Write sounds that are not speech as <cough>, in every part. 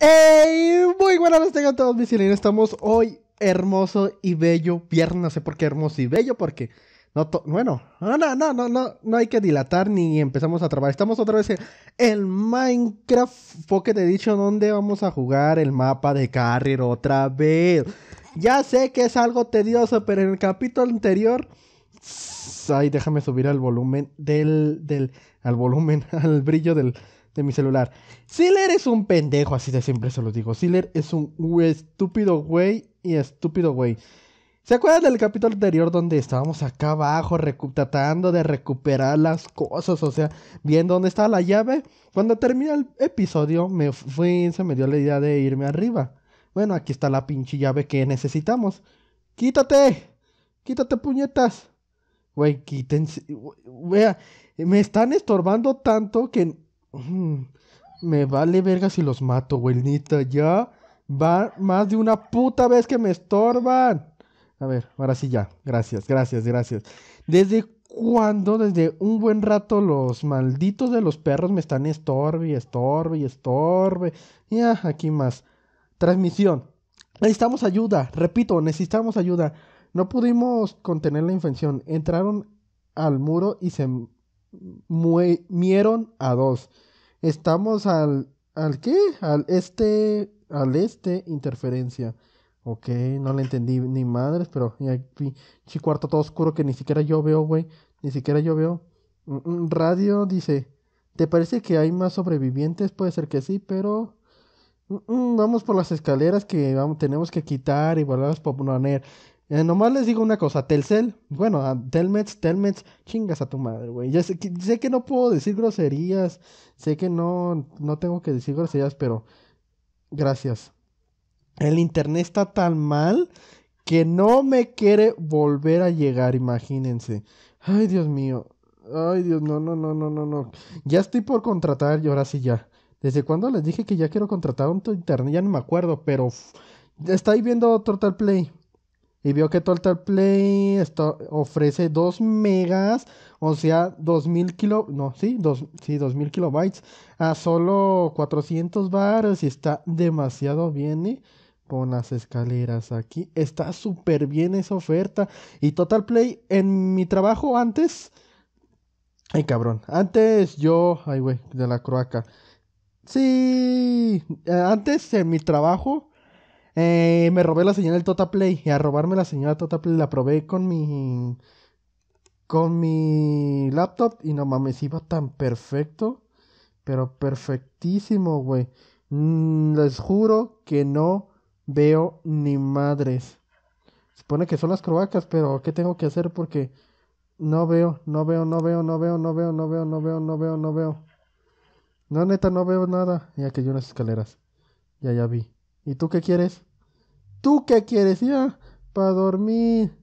¡Ey! muy buenas las a todos mis cilindros. Estamos hoy hermoso y bello viernes. No sé por qué hermoso y bello, porque no bueno, no, no, no, no, no, hay que dilatar ni empezamos a trabajar. Estamos otra vez en el Minecraft Pocket Edition, dónde vamos a jugar el mapa de Carrier otra vez. Ya sé que es algo tedioso, pero en el capítulo anterior. Ay, déjame subir al volumen del. del al volumen, <laughs> al brillo del de mi celular. ziller es un pendejo, así de siempre se lo digo. Siler es un estúpido güey y estúpido güey. ¿Se acuerdan del capítulo anterior donde estábamos acá abajo tratando de recuperar las cosas? O sea, viendo dónde estaba la llave. Cuando terminó el episodio, me fui, se me dio la idea de irme arriba. Bueno, aquí está la pinche llave que necesitamos. ¡Quítate! ¡Quítate, puñetas! Güey, quítense. me están estorbando tanto que Mm, me vale verga si los mato, güey. ya. Va más de una puta vez que me estorban. A ver, ahora sí ya. Gracias, gracias, gracias. ¿Desde cuándo? Desde un buen rato los malditos de los perros me están estorbe, estorbe, estorbe. Ya, aquí más. Transmisión. Necesitamos ayuda. Repito, necesitamos ayuda. No pudimos contener la infección. Entraron al muro y se Mieron a dos. Estamos al. ¿Al qué? Al este. Al este, interferencia. Ok, no le entendí ni madres, pero aquí, cuarto todo oscuro que ni siquiera yo veo, güey. Ni siquiera yo veo. Radio dice: ¿Te parece que hay más sobrevivientes? Puede ser que sí, pero. Vamos por las escaleras que vamos, tenemos que quitar y volverlas por poner. Eh, nomás les digo una cosa, Telcel, bueno, a ah, Telmex, Telmex, chingas a tu madre, güey. sé que, no puedo decir groserías, sé que no, no tengo que decir groserías, pero gracias. El internet está tan mal que no me quiere volver a llegar, imagínense. Ay, Dios mío. Ay, Dios, no, no, no, no, no, no. Ya estoy por contratar y ahora sí ya. ¿Desde cuándo les dije que ya quiero contratar un internet? Ya no me acuerdo, pero ahí viendo Total Play y vio que Total Play esto ofrece 2 megas, o sea, 2000 kilo, no, sí, dos, sí, 2000 kilobytes a solo 400 bars. y está demasiado bien, ¿eh? Con Pon las escaleras aquí. Está súper bien esa oferta. Y Total Play, en mi trabajo antes. Ay, cabrón. Antes yo. Ay, güey, de la croaca. Sí. Eh, antes en mi trabajo eh, me robé la señal del tota Play Y a robarme la señal del tota Play la probé con mi. Con mi laptop. Y no mames, iba tan perfecto. Pero perfectísimo, güey. Mm, les juro que no veo ni madres. Se Supone que son las croacas, pero ¿qué tengo que hacer? Porque no veo, no veo, no veo, no veo, no veo, no veo, no veo, no veo, no veo. No, neta, no veo nada. Ya que hay unas escaleras. Ya, ya vi. ¿Y tú qué quieres? ¿Tú qué quieres? Ya, para dormir.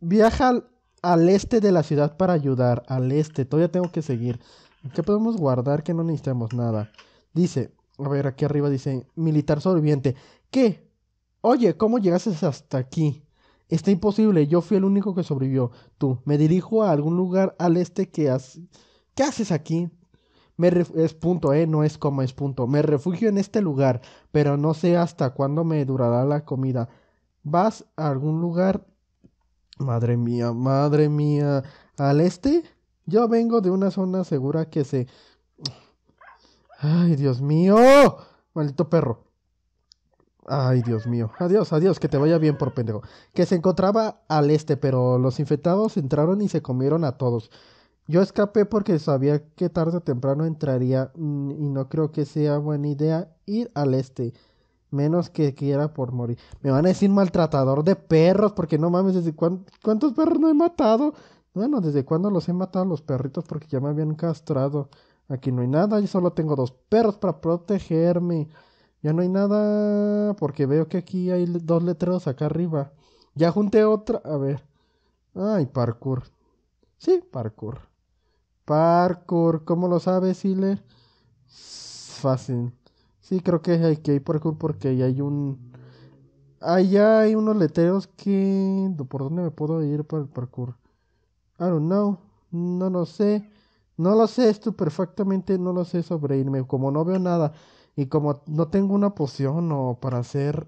Viaja al, este de la ciudad para ayudar. Al este, todavía tengo que seguir. ¿Qué podemos guardar que no necesitamos nada? Dice, a ver, aquí arriba dice, militar sobreviviente. ¿Qué? Oye, ¿cómo llegaste hasta aquí? Está imposible, yo fui el único que sobrevivió. Tú, me dirijo a algún lugar al este que has... ¿Qué haces aquí? es punto, eh, no es coma, es punto. Me refugio en este lugar, pero no sé hasta cuándo me durará la comida. ¿Vas a algún lugar? Madre mía, madre mía. ¿Al este? Yo vengo de una zona segura que se... ¡Ay, Dios mío! Maldito perro. Ay, Dios mío. Adiós, adiós, que te vaya bien por pendejo. Que se encontraba al este, pero los infectados entraron y se comieron a todos. Yo escapé porque sabía que tarde o temprano entraría mm, y no creo que sea buena idea ir al este. Menos que quiera por morir. Me van a decir maltratador de perros porque no mames, ¿desde cuántos perros no he matado? Bueno, ¿desde cuándo los he matado los perritos? Porque ya me habían castrado. Aquí no hay nada, yo solo tengo dos perros para protegerme. Ya no hay nada porque veo que aquí hay dos letreros acá arriba. Ya junté otra. A ver. Ay, parkour. Sí, parkour. Parkour, ¿cómo lo sabes, Siler? Fácil. Sí, creo que hay que ir parkour porque ahí hay un. Allá hay unos letreros que. ¿Por dónde me puedo ir para el parkour? I don't know. No lo sé. No lo sé, esto perfectamente no lo sé sobre irme. Como no veo nada y como no tengo una poción o para hacer.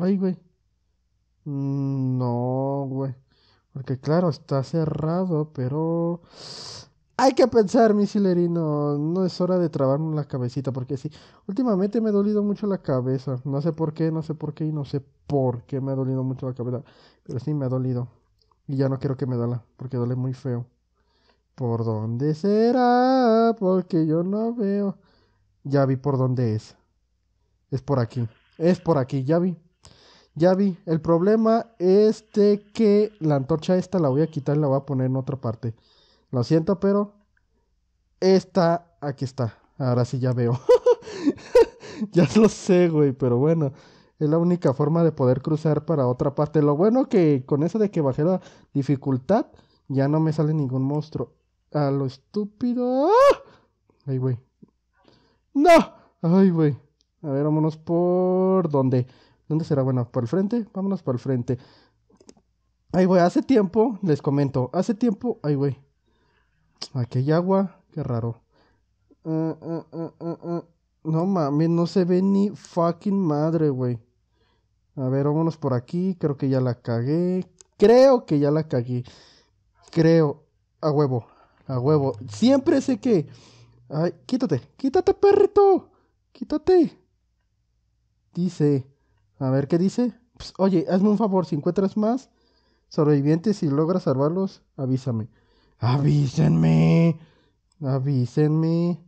Ay, güey. No, güey. Porque claro, está cerrado, pero. Hay que pensar, mi silerino. No es hora de trabarme la cabecita, porque sí, últimamente me ha dolido mucho la cabeza. No sé por qué, no sé por qué y no sé por qué me ha dolido mucho la cabeza. Pero sí me ha dolido. Y ya no quiero que me la, porque duele muy feo. ¿Por dónde será? Porque yo no veo. Ya vi por dónde es. Es por aquí. Es por aquí, ya vi. Ya vi. El problema es que la antorcha esta la voy a quitar y la voy a poner en otra parte. Lo siento, pero esta, aquí está. Ahora sí ya veo. <laughs> ya lo sé, güey, pero bueno. Es la única forma de poder cruzar para otra parte. Lo bueno que con eso de que bajé la dificultad, ya no me sale ningún monstruo. A lo estúpido. ¡Ah! Ay, güey. ¡No! Ay, güey. A ver, vámonos por... ¿Dónde? ¿Dónde será? Bueno, por el frente. Vámonos por el frente. Ay, güey, hace tiempo, les comento. Hace tiempo... Ay, güey. Aquí hay agua, qué raro. Mm, mm, mm, no mames, no se ve ni fucking madre, güey. A ver, vámonos por aquí. Creo que ya la cagué. Creo que ya la cagué. Creo. A huevo. A huevo. Siempre sé que. Ay, quítate. Quítate, perrito. Quítate. Dice. A ver, ¿qué dice? Pues, oye, hazme un favor. Si encuentras más sobrevivientes y logras salvarlos, avísame avísenme, avísenme.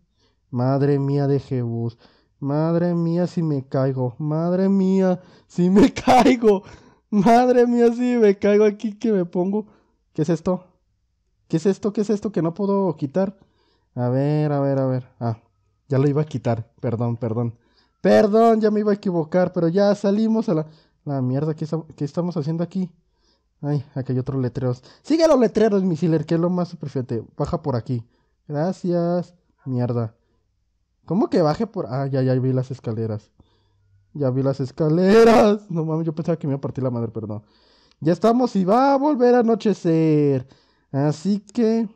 Madre mía de Jebus, madre mía si me caigo, madre mía si me <laughs> caigo, madre mía si me caigo aquí que me pongo. ¿Qué es esto? ¿Qué es esto? ¿Qué es esto que no puedo quitar? A ver, a ver, a ver. Ah, ya lo iba a quitar, perdón, perdón. Perdón, ya me iba a equivocar, pero ya salimos a la... La mierda, ¿qué, ¿qué estamos haciendo aquí? Ay, aquí hay otro letreros. Sigue los letreros, misiler, que es lo más superficie. Baja por aquí. Gracias. Mierda. ¿Cómo que baje por...? Ah, ya, ya vi las escaleras. Ya vi las escaleras. <laughs> No mames, yo pensaba que me iba a partir la madre, pero no. Ya estamos y va a volver a anochecer. Así que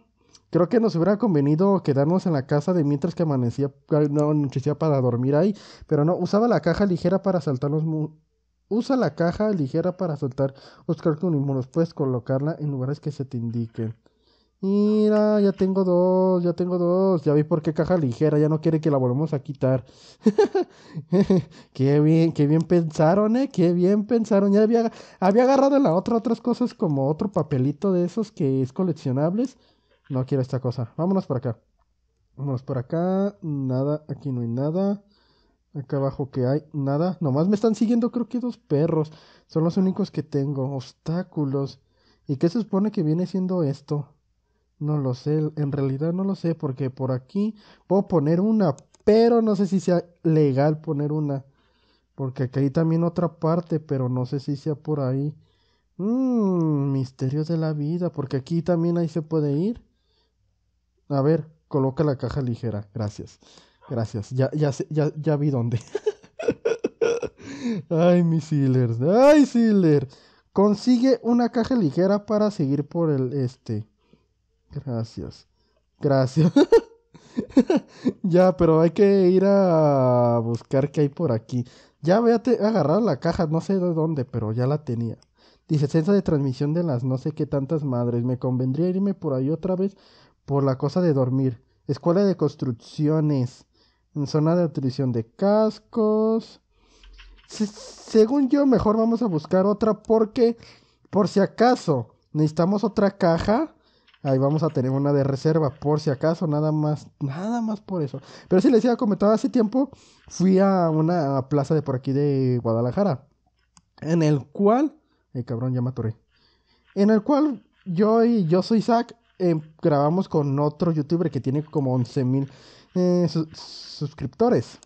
creo que nos hubiera convenido quedarnos en la casa de mientras que amanecía, no, anochecía para dormir ahí. Pero no, usaba la caja ligera para saltar los, Usa la caja ligera para soltar los inmunos. Puedes colocarla en lugares que se te indiquen. Mira, ya tengo dos, ya tengo dos. Ya vi por qué caja ligera, ya no quiere que la volvamos a quitar. <laughs> qué bien, qué bien pensaron, eh, qué bien pensaron. Ya había, había agarrado la otra otras cosas como otro papelito de esos que es coleccionables. No quiero esta cosa. Vámonos por acá. Vámonos por acá. Nada, aquí no hay nada. Acá abajo que hay nada. Nomás me están siguiendo creo que dos perros. Son los únicos que tengo. Obstáculos. ¿Y qué se supone que viene siendo esto? No lo sé. En realidad no lo sé porque por aquí puedo poner una. Pero no sé si sea legal poner una. Porque aquí hay también otra parte, pero no sé si sea por ahí. Mmm, misterios de la vida. Porque aquí también ahí se puede ir. A ver, coloca la caja ligera. Gracias. Gracias, ya, ya, ya, vi dónde. <laughs> Ay, mis sealers. Ay, sealer. Consigue una caja ligera para seguir por el este. Gracias. Gracias. <laughs> ya, pero hay que ir a buscar qué hay por aquí. Ya voy agarrar la caja, no sé de dónde, pero ya la tenía. Dice, censo de transmisión de las no sé qué tantas madres. Me convendría irme por ahí otra vez por la cosa de dormir. Escuela de construcciones zona de utilización de cascos. según yo, mejor vamos a buscar otra porque por si acaso necesitamos otra caja. Ahí vamos a tener una de reserva, por si acaso, nada más, nada más por eso. Pero sí les había comentado hace tiempo, fui a una plaza de por aquí de Guadalajara, en el cual, El eh, cabrón, ya me en el cual yo y yo soy Zach, eh, grabamos con otro youtuber que tiene como 11 mil eh, suscriptores.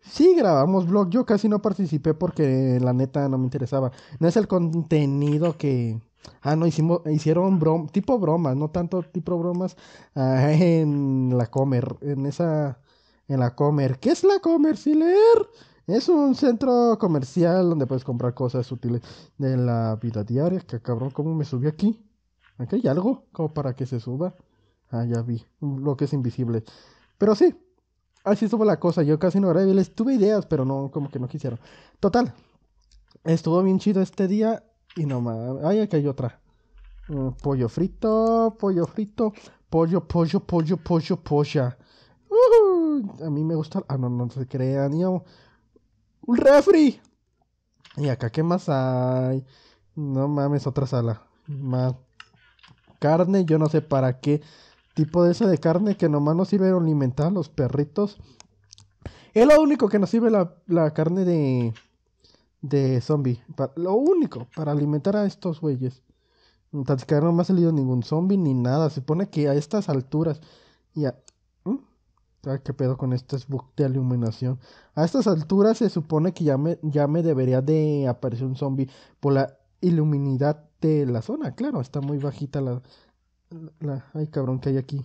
Si grabamos vlog, yo casi no participé porque la neta no me interesaba. No es el contenido que... Ah, no, hicimos, hicieron tipo bromas, no tanto tipo bromas ah, <laughs> en la Comer, en esa... En la Comer. ¿Qué es la Comer, leer, Es un centro comercial donde puedes comprar cosas útiles de la vida diaria. Que cabrón, ¿cómo me subí aquí? Aquí hay algo como para que se suba. Ah, ya vi. Lo que es invisible. Pero sí, así estuvo la cosa. Yo casi no grabé, les tuve ideas, pero no, como que no quisieron. Total, estuvo bien chido este día y no mames, Ay, acá hay otra. Mm, pollo frito, pollo frito, pollo, pollo, pollo, pollo, polla. Uh-huh. A mí me gusta. Ah, no, no se crean, yo. ¡Un refri! ¿Y acá qué más hay? No mames, otra sala. Más carne, yo no sé para qué tipo de esa de carne que nomás nos sirve para alimentar a los perritos. Es lo único que nos sirve la, carne de, de zombie. lo único, para alimentar a estos güeyes. que no me ha salido ningún zombie ni nada. Se supone que a estas alturas. Ya. ¿Mm? Ah, ¿Qué pedo con este bug de iluminación? A estas alturas se supone que ya me, ya me debería de aparecer un zombie por la iluminidad de la zona. Claro, está muy bajita la, ay, cabrón, que hay aquí?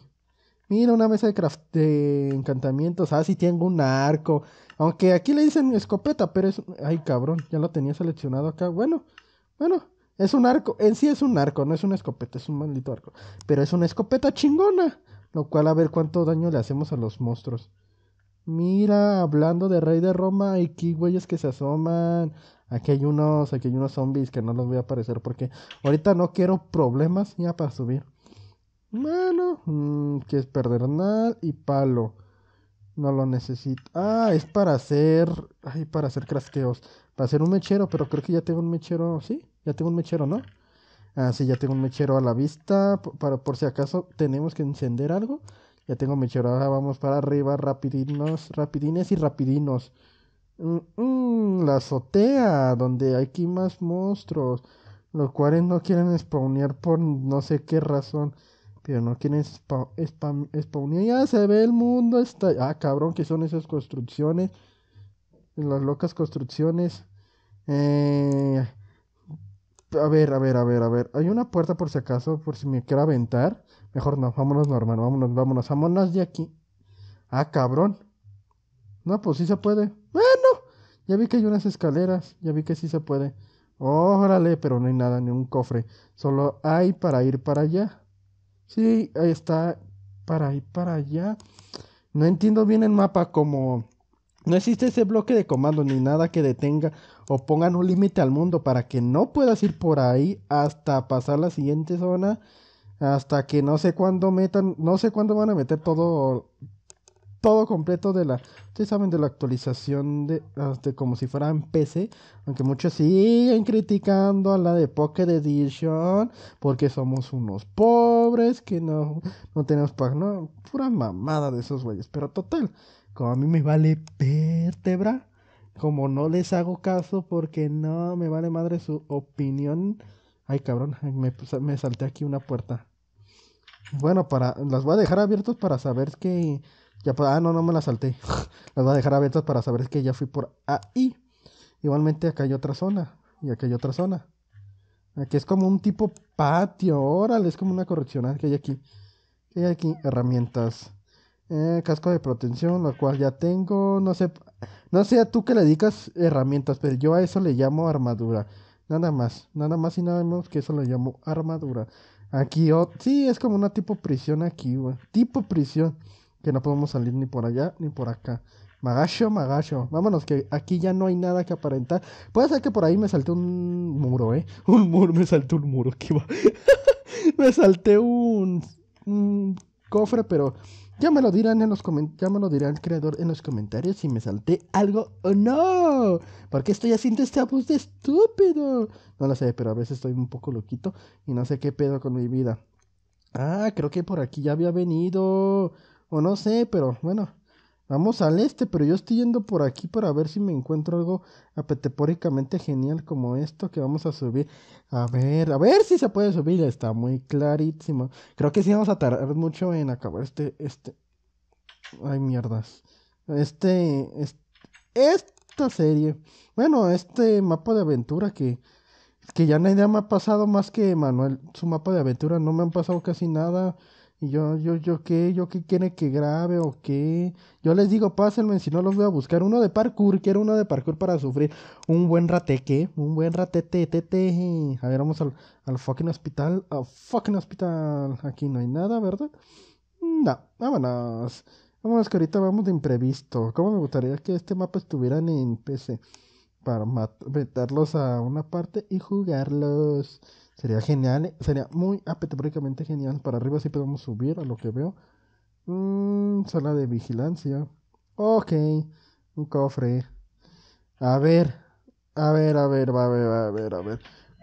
Mira, una mesa de, craft, de encantamientos. Ah, sí tengo un arco. Aunque aquí le dicen escopeta, pero es... Ay, cabrón, ya lo tenía seleccionado acá. Bueno, bueno, es un arco. En sí es un arco, no es una escopeta, es un maldito arco. Pero es una escopeta chingona. Lo cual a ver cuánto daño le hacemos a los monstruos. Mira, hablando de Rey de Roma, hay aquí güeyes que se asoman. Aquí hay unos, aquí hay unos zombies que no los voy a aparecer porque ahorita no quiero problemas ya para subir. Bueno, mm, que es nada y palo. No lo necesito. Ah, es para hacer. Ay, para hacer crasqueos. Para hacer un mechero, pero creo que ya tengo un mechero. Sí, ya tengo un mechero, ¿no? Ah, sí, ya tengo un mechero a la vista. Por, para, por si acaso tenemos que encender algo. Ya tengo mechero. Ahora vamos para arriba. Rapidinos, rapidines y rapidinos. la azotea, donde hay aquí más monstruos. Los cuales no quieren spawnear por no sé qué razón. Pero no quieren Ya se ve el mundo. Está... Ah, cabrón, que son esas construcciones. Las locas construcciones. Eh, a ver, a ver, a ver, a ver. Hay una puerta por si acaso, por si me quiero aventar. Mejor no, vámonos normal, vámonos, vámonos, vámonos de aquí. Ah, cabrón. No, pues sí se puede. Bueno, ya vi que hay unas escaleras, ya vi que sí se puede. Órale, pero no hay nada, ni un cofre. Solo hay para ir para allá. Sí, ahí está para ahí, para allá. No entiendo bien el mapa como... No existe ese bloque de comando ni nada que detenga o pongan un límite al mundo para que no puedas ir por ahí hasta pasar la siguiente zona. Hasta que no sé cuándo metan, no sé cuándo van a meter todo, todo completo de la, ustedes saben, de la actualización de, ah, como si fuera en PC, aunque muchos siguen criticando a la de Pocket Edition porque somos unos pobres que no, no tenemos para, no, pura mamada de esos güeyes, pero total, como a mí me vale vértebra, como no les hago caso porque no me vale madre su opinión, ay cabrón, me, me salté aquí una puerta. Bueno, para las voy a dejar abiertas para saber que ah, no, no me la salté. <laughs> las voy a dejar abiertas para saber que ya fui por ahí. Igualmente acá hay otra zona. Y acá hay otra zona. Aquí es como un tipo patio. Órale, es como una corrección ah, que hay aquí. ¿Qué hay aquí herramientas. Eh, casco de protección, Lo cual ya tengo. No sé. No sé a tú que le dedicas herramientas, pero yo a eso le llamo armadura. Nada más. Nada más y nada menos que eso le llamo armadura. Aquí, oh, sí, es como una tipo prisión aquí, güey. Tipo prisión que no podemos salir ni por allá ni por acá. Magasho, magasho. Vámonos, que aquí ya no hay nada que aparentar. Puede ser que por ahí me salté un muro, ¿eh? <laughs> Un muro, me saltó un muro. Que va <laughs> me salté un, cofre, pero ya me lo dirán en los ya me lo dirá el creador en los comentarios si me salté algo o no. porque qué estoy haciendo este abuso de estúpido? No lo sé, pero a veces estoy un poco loquito y no sé qué pedo con mi vida. Ah, creo que por aquí ya había venido. O no sé, pero bueno. Vamos al este, pero yo estoy yendo por aquí para ver si me encuentro algo apetepóricamente genial como esto que vamos a subir. A ver, a ver si se puede subir. Está muy clarísimo. Creo que sí vamos a tardar mucho en acabar este, este. Ay, mierdas. Este, esta serie. Bueno, este mapa de aventura que, que ya nadie me ha pasado más que Manuel. Su mapa de aventura no me han pasado casi nada. Y yo, yo, yo qué, yo qué quiere que grabe o qué. Yo les digo, pásenme, si no los voy a buscar. Uno de parkour, quiero uno de parkour para sufrir. Un buen rateque, un buen ratete, tete. A ver, vamos al, fucking hospital. Al fucking hospital. Aquí no hay nada, ¿verdad? No, vámonos. Vámonos que ahorita vamos de imprevisto. ¿Cómo me gustaría que este mapa estuviera en PC? Para meterlos a una parte y jugarlos. Sería genial, eh, sería muy apetecóricamente genial. Para arriba si podemos subir a lo que veo. Mm, sala de vigilancia. Ok, un cofre. A ver, a ver, a ver, a ver, a ver, a ver.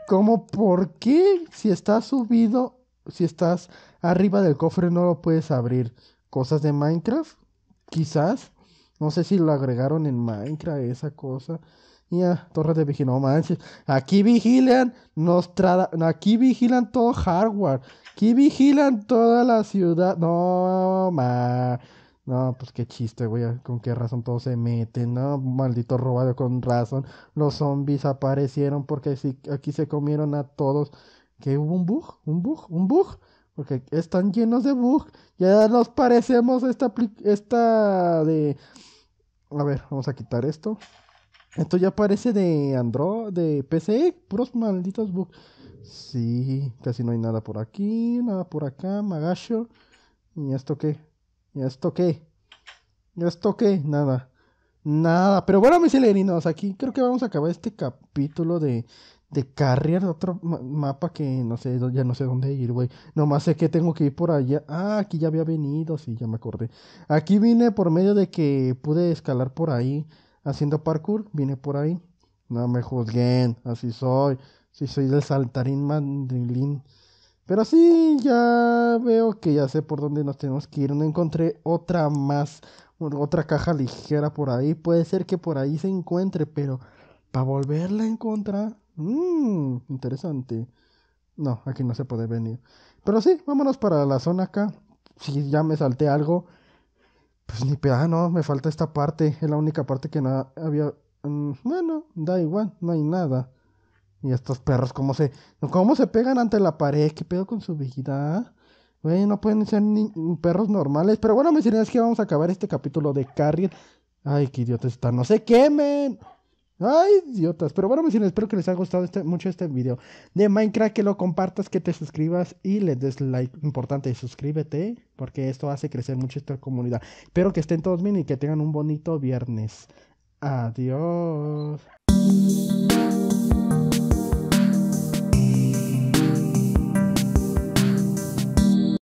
¿Cómo, por qué si estás subido, si estás arriba del cofre no lo puedes abrir? ¿Cosas de Minecraft? Quizás. No sé si lo agregaron en Minecraft esa cosa torres de vigilancia, manches. Aquí vigilan, aquí vigilan todo hardware. Aquí vigilan toda la ciudad. No, ma. No, pues qué chiste, güey. Con qué razón todos se meten, ¿no? Maldito robado con razón. Los zombies aparecieron porque sí, aquí se comieron a todos. ¿Qué hubo un bug? ¿Un bug? ¿Un bug? Porque están llenos de bug. Ya nos parecemos esta, esta de... A ver, vamos a quitar esto. Esto ya parece de Android, de PC, puros malditos bugs. Sí, casi no hay nada por aquí, nada por acá, magasho. ¿Y esto qué? ¿Y esto qué? ¿Y esto qué? Nada. Nada. Pero bueno, mis celerinos, aquí creo que vamos a acabar este capítulo de, de Carrier, otro mapa que no sé, ya no sé dónde ir, güey. Nomás sé que tengo que ir por allá. Ah, aquí ya había venido, sí, ya me acordé. Aquí vine por medio de que pude escalar por ahí haciendo parkour, vine por ahí. No me juzguen, así soy. Si sí, soy del saltarín mandrilín. Pero sí, ya veo que ya sé por dónde nos tenemos que ir. No encontré otra más, otra caja ligera por ahí. Puede ser que por ahí se encuentre, pero para volverla a encontrar. Mmm, interesante. No, aquí no se puede venir. Pero sí, vámonos para la zona acá. Si ya me salté algo, pues ni ah, no, me falta esta parte, es la única parte que no había, mm, bueno, da igual, no hay nada. Y estos perros, ¿cómo se, cómo se pegan ante la pared? ¿Qué pedo con su vida? Güey, no pueden ser ni perros normales. Pero bueno, sirve, es que vamos a acabar este capítulo de Carrier. Ay, qué idiota está No se quemen. Ay, idiotas. Pero bueno, misiones, espero que les haya gustado este, mucho este video de Minecraft. Que lo compartas, que te suscribas y le des like. Importante, suscríbete. Porque esto hace crecer mucho esta comunidad. Espero que estén todos bien y que tengan un bonito viernes. Adiós.